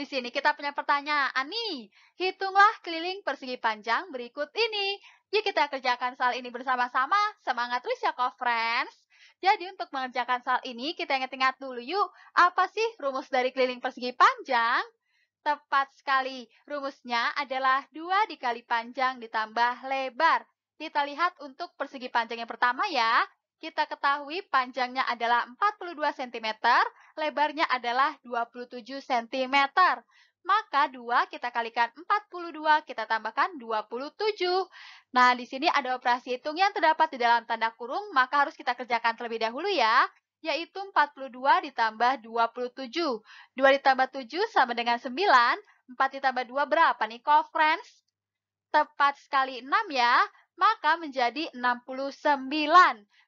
Di sini kita punya pertanyaan nih. Hitunglah keliling persegi panjang berikut ini. Yuk kita kerjakan soal ini bersama-sama. Semangat terus ya friends. Jadi untuk mengerjakan soal ini, kita ingat-ingat dulu yuk. Apa sih rumus dari keliling persegi panjang? Tepat sekali. Rumusnya adalah 2 dikali panjang ditambah lebar. Kita lihat untuk persegi panjang yang pertama ya kita ketahui panjangnya adalah 42 cm, lebarnya adalah 27 cm. Maka 2 kita kalikan 42, kita tambahkan 27. Nah, di sini ada operasi hitung yang terdapat di dalam tanda kurung, maka harus kita kerjakan terlebih dahulu ya, yaitu 42 ditambah 27. 2 ditambah 7 sama dengan 9, 4 ditambah 2 berapa nih, co friends? Tepat sekali 6 ya maka menjadi 69.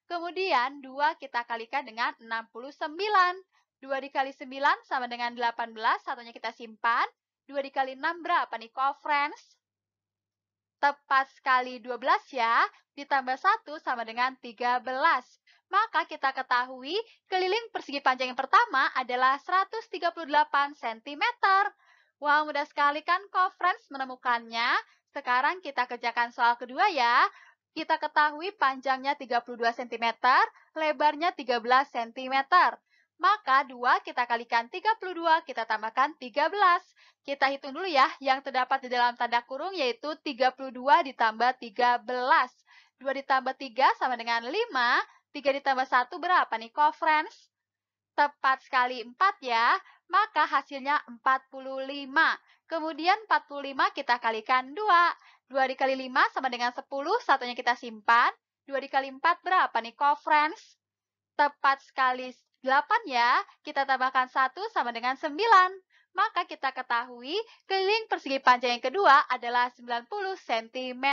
Kemudian 2 kita kalikan dengan 69. 2 dikali 9 sama dengan 18, satunya kita simpan. 2 dikali 6 berapa nih, conference? friends Tepat sekali 12 ya, ditambah 1 sama dengan 13. Maka kita ketahui keliling persegi panjang yang pertama adalah 138 cm. Wah, wow, mudah sekali kan conference friends menemukannya. Sekarang kita kerjakan soal kedua ya. Kita ketahui panjangnya 32 cm, lebarnya 13 cm. Maka 2 kita kalikan 32, kita tambahkan 13. Kita hitung dulu ya, yang terdapat di dalam tanda kurung yaitu 32 ditambah 13. 2 ditambah 3 sama dengan 5, 3 ditambah 1 berapa nih, co-friends? Tepat sekali 4 ya maka hasilnya 45. Kemudian 45 kita kalikan 2. 2 dikali 5 sama dengan 10, satunya kita simpan. 2 dikali 4 berapa nih, co-friends? Tepat sekali 8 ya, kita tambahkan 1 sama dengan 9. Maka kita ketahui keliling persegi panjang yang kedua adalah 90 cm.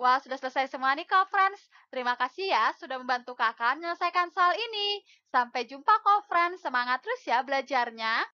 Wah, sudah selesai semua nih, co-friends. Terima kasih ya sudah membantu kakak menyelesaikan soal ini. Sampai jumpa kok, friends. Semangat terus ya belajarnya.